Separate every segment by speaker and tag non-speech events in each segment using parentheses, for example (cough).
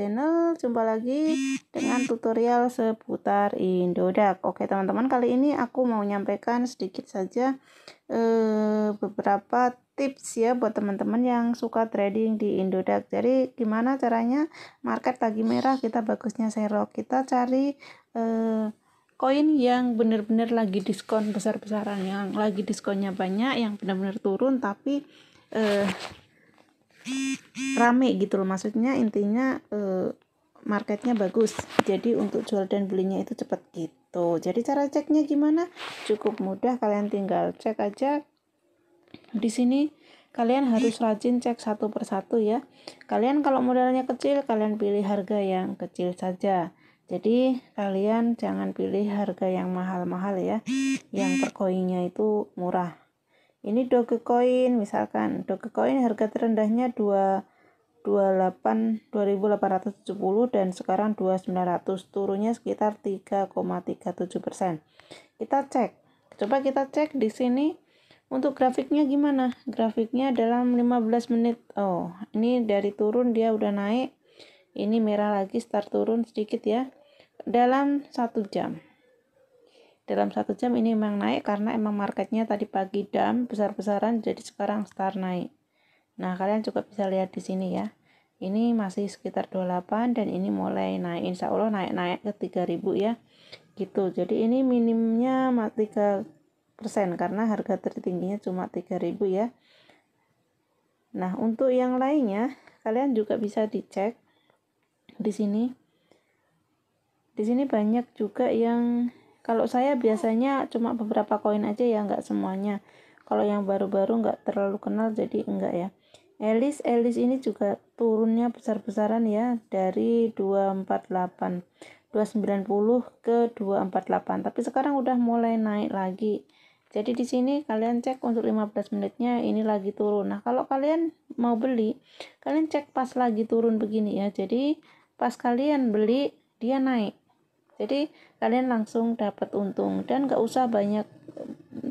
Speaker 1: channel jumpa lagi dengan tutorial seputar Indodax Oke teman-teman kali ini aku mau nyampaikan sedikit saja eh, beberapa tips ya buat teman-teman yang suka trading di Indodax jadi gimana caranya market lagi merah kita bagusnya serok kita cari eh, koin yang benar-benar lagi diskon besar-besaran yang lagi diskonnya banyak yang benar-benar turun tapi eh, rame gitu loh maksudnya intinya uh, marketnya bagus jadi untuk jual dan belinya itu cepat gitu jadi cara ceknya gimana cukup mudah kalian tinggal cek aja di sini kalian harus rajin cek satu persatu ya kalian kalau modalnya kecil kalian pilih harga yang kecil saja jadi kalian jangan pilih harga yang mahal-mahal ya yang koinnya itu murah ini Dogecoin misalkan Dogecoin harga terendahnya 2 28 2870 dan sekarang 2900 turunnya sekitar 3,37 persen kita cek coba kita cek di sini untuk grafiknya gimana grafiknya dalam 15 menit oh ini dari turun dia udah naik ini merah lagi start turun sedikit ya dalam satu jam dalam satu jam ini memang naik karena emang marketnya tadi pagi dam besar-besaran jadi sekarang start naik nah kalian juga bisa lihat di sini ya ini masih sekitar 28 dan ini mulai naik insya Allah naik-naik ke 3000 ya gitu jadi ini minimnya persen karena harga tertingginya cuma 3000 ya nah untuk yang lainnya kalian juga bisa dicek di sini di sini banyak juga yang kalau saya biasanya cuma beberapa koin aja ya, nggak semuanya. Kalau yang baru-baru nggak terlalu kenal jadi enggak ya. Elis, Elis ini juga turunnya besar-besaran ya dari 248 290 ke 248 tapi sekarang udah mulai naik lagi jadi di sini kalian cek untuk 15 menitnya ini lagi turun nah kalau kalian mau beli kalian cek pas lagi turun begini ya jadi pas kalian beli dia naik jadi kalian langsung dapat untung dan gak usah banyak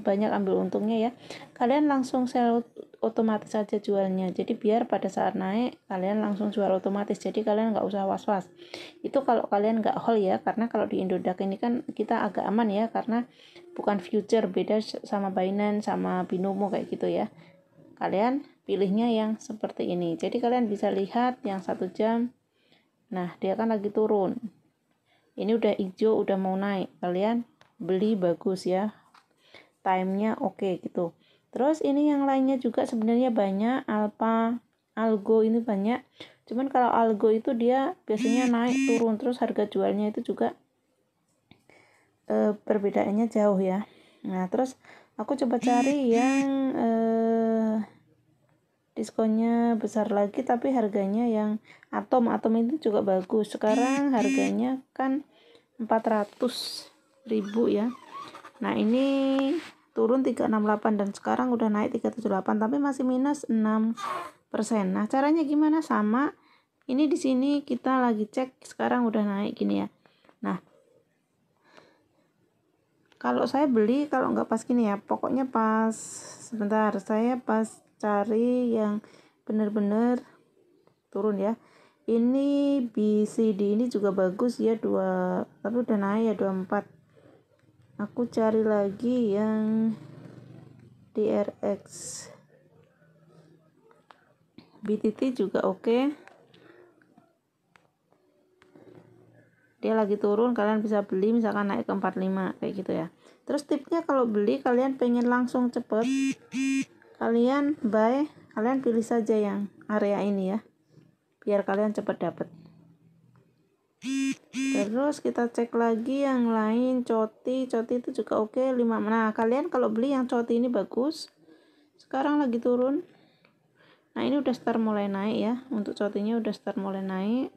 Speaker 1: banyak ambil untungnya ya kalian langsung sell otomatis saja jualnya jadi biar pada saat naik kalian langsung jual otomatis jadi kalian gak usah was-was itu kalau kalian gak hold ya karena kalau di Indodax ini kan kita agak aman ya karena bukan future beda sama Binance sama Binomo kayak gitu ya kalian pilihnya yang seperti ini jadi kalian bisa lihat yang satu jam nah dia kan lagi turun ini udah hijau udah mau naik kalian beli bagus ya timenya oke okay, gitu terus ini yang lainnya juga sebenarnya banyak alpa algo ini banyak cuman kalau algo itu dia biasanya naik turun terus harga jualnya itu juga e, perbedaannya jauh ya nah terus aku coba cari yang e, diskonnya besar lagi tapi harganya yang atom atom itu juga bagus sekarang harganya kan 400 ribu ya nah ini turun 368 dan sekarang udah naik 378 tapi masih minus 6 persen nah caranya gimana sama ini di sini kita lagi cek sekarang udah naik gini ya nah kalau saya beli kalau nggak pas gini ya pokoknya pas sebentar saya pas cari yang benar-benar turun ya ini BCD ini juga bagus ya dua tapi udah naik ya 24 aku cari lagi yang DRX BTT juga oke okay. dia lagi turun kalian bisa beli misalkan naik ke 45 kayak gitu ya terus tipnya kalau beli kalian pengen langsung cepet kalian buy kalian pilih saja yang area ini ya biar kalian cepat dapat terus kita cek lagi yang lain coti coti itu juga oke okay, 5 nah kalian kalau beli yang coti ini bagus sekarang lagi turun nah ini udah start mulai naik ya untuk cotinya udah start mulai naik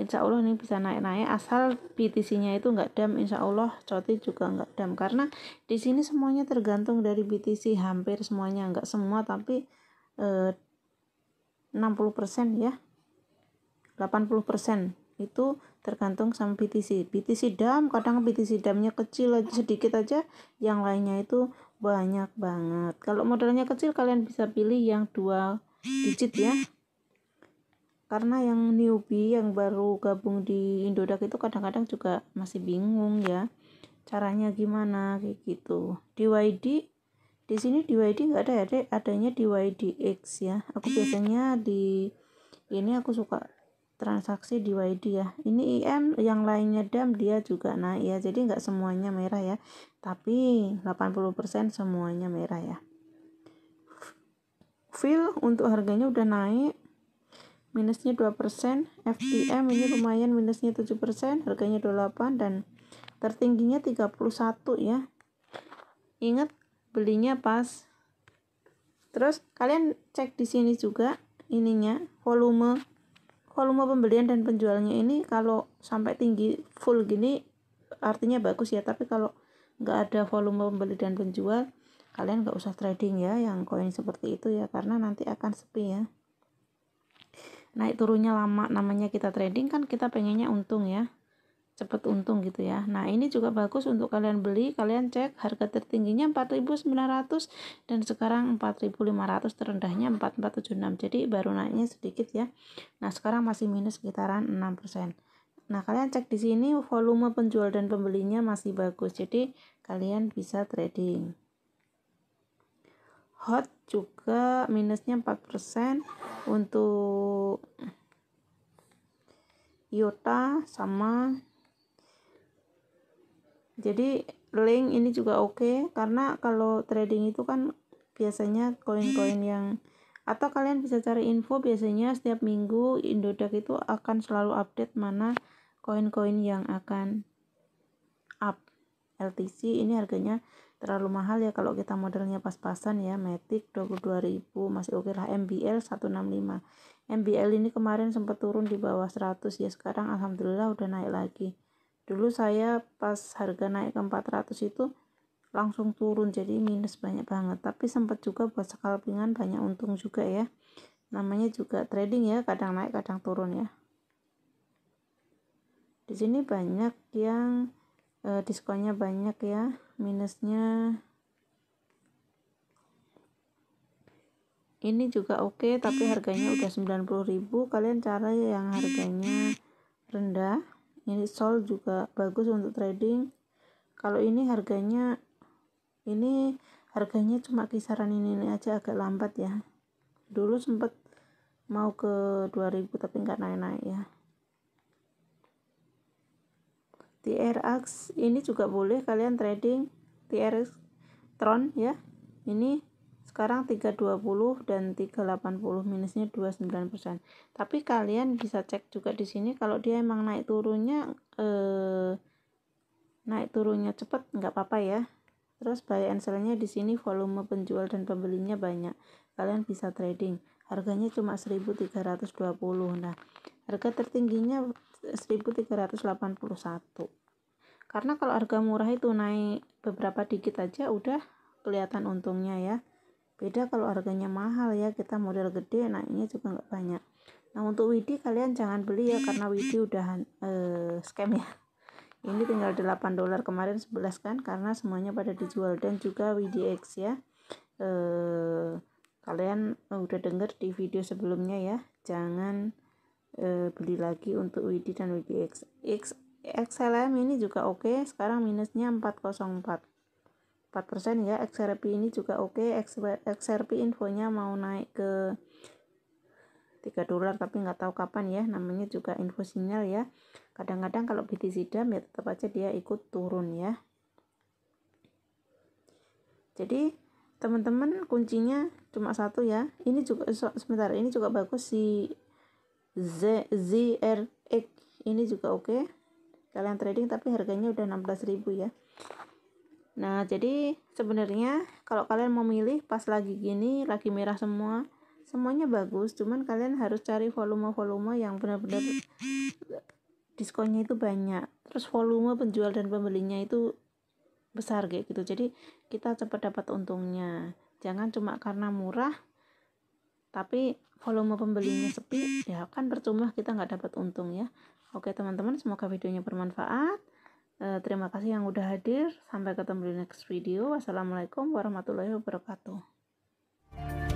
Speaker 1: insya Allah ini bisa naik-naik asal BTC-nya itu enggak dam insya Allah coti juga enggak dam karena di sini semuanya tergantung dari BTC hampir semuanya enggak semua tapi eh, 60% ya 80% itu tergantung sama BTC BTC dam kadang BTC damnya kecil aja sedikit aja yang lainnya itu banyak banget kalau modalnya kecil kalian bisa pilih yang dua digit ya karena yang newbie yang baru gabung di Indodax itu kadang-kadang juga masih bingung ya caranya gimana kayak gitu di YD di sini di YD nggak ada ya deh adanya di YDX ya aku hmm. biasanya di ini aku suka transaksi di YD ya ini IM yang lainnya dam dia juga nah ya jadi nggak semuanya merah ya tapi 80% semuanya merah ya feel untuk harganya udah naik minusnya 2%, FTM ini lumayan minusnya 7%, harganya 28 dan tertingginya 31 ya. Ingat belinya pas. Terus kalian cek di sini juga ininya volume volume pembelian dan penjualnya ini kalau sampai tinggi full gini artinya bagus ya tapi kalau nggak ada volume pembeli dan penjual kalian nggak usah trading ya yang koin seperti itu ya karena nanti akan sepi ya naik turunnya lama namanya kita trading kan kita pengennya untung ya cepet untung gitu ya nah ini juga bagus untuk kalian beli kalian cek harga tertingginya 4900 dan sekarang 4500 terendahnya 4476 jadi baru naiknya sedikit ya nah sekarang masih minus sekitaran 6% nah kalian cek di sini volume penjual dan pembelinya masih bagus jadi kalian bisa trading hot juga minusnya 4% untuk iota sama jadi link ini juga oke okay, karena kalau trading itu kan biasanya koin-koin yang atau kalian bisa cari info biasanya setiap minggu Indodax itu akan selalu update mana koin-koin yang akan LTC ini harganya terlalu mahal ya kalau kita modelnya pas-pasan ya Matic 22.000 masih oke okay lah MBL 165 MBL ini kemarin sempat turun di bawah 100 ya sekarang Alhamdulillah udah naik lagi dulu saya pas harga naik ke 400 itu langsung turun jadi minus banyak banget tapi sempat juga buat scalpingan banyak untung juga ya namanya juga trading ya kadang naik kadang turun ya di sini banyak yang e, diskonnya banyak ya minusnya ini juga oke okay, tapi harganya udah 90.000 kalian cari yang harganya rendah ini sol juga bagus untuk trading kalau ini harganya ini harganya cuma kisaran ini, ini aja agak lambat ya dulu sempat mau ke 2000 tapi nggak naik-naik ya TRX ini juga boleh kalian trading TRX Tron ya ini sekarang 320 dan 380 minusnya 29% tapi kalian bisa cek juga di sini kalau dia emang naik turunnya eh, naik turunnya cepat nggak apa-apa ya terus buy and sell-nya di sini volume penjual dan pembelinya banyak kalian bisa trading harganya cuma 1320 nah Harga tertingginya 1381. Eh, karena kalau harga murah itu naik beberapa dikit aja udah kelihatan untungnya ya. Beda kalau harganya mahal ya, kita modal gede naiknya juga nggak banyak. Nah untuk Widi kalian jangan beli ya karena Widi udah eh, scam ya. (laughs) Ini tinggal 8 dolar kemarin 11 kan karena semuanya pada dijual dan juga Widi X ya. Eh, kalian udah denger di video sebelumnya ya. Jangan Eh, beli lagi untuk WD dan WD X. X XLM ini juga oke, okay. sekarang minusnya 404. 4% ya, XRP ini juga oke, okay. XRP infonya mau naik ke 3 dolar tapi nggak tahu kapan ya, namanya juga info sinyal ya. Kadang-kadang kalau BTC dam ya tetap aja dia ikut turun ya. Jadi teman-teman kuncinya cuma satu ya. Ini juga sebentar, ini juga bagus si Z ZRX ini juga oke okay. kalian trading tapi harganya udah 16.000 ya nah jadi sebenarnya kalau kalian mau milih pas lagi gini lagi merah semua semuanya bagus cuman kalian harus cari volume-volume yang benar-benar diskonnya itu banyak terus volume penjual dan pembelinya itu besar kayak gitu jadi kita cepat dapat untungnya jangan cuma karena murah tapi volume pembelinya sepi ya kan percuma kita nggak dapat untung ya oke teman-teman semoga videonya bermanfaat e, terima kasih yang udah hadir sampai ketemu di next video wassalamualaikum warahmatullahi wabarakatuh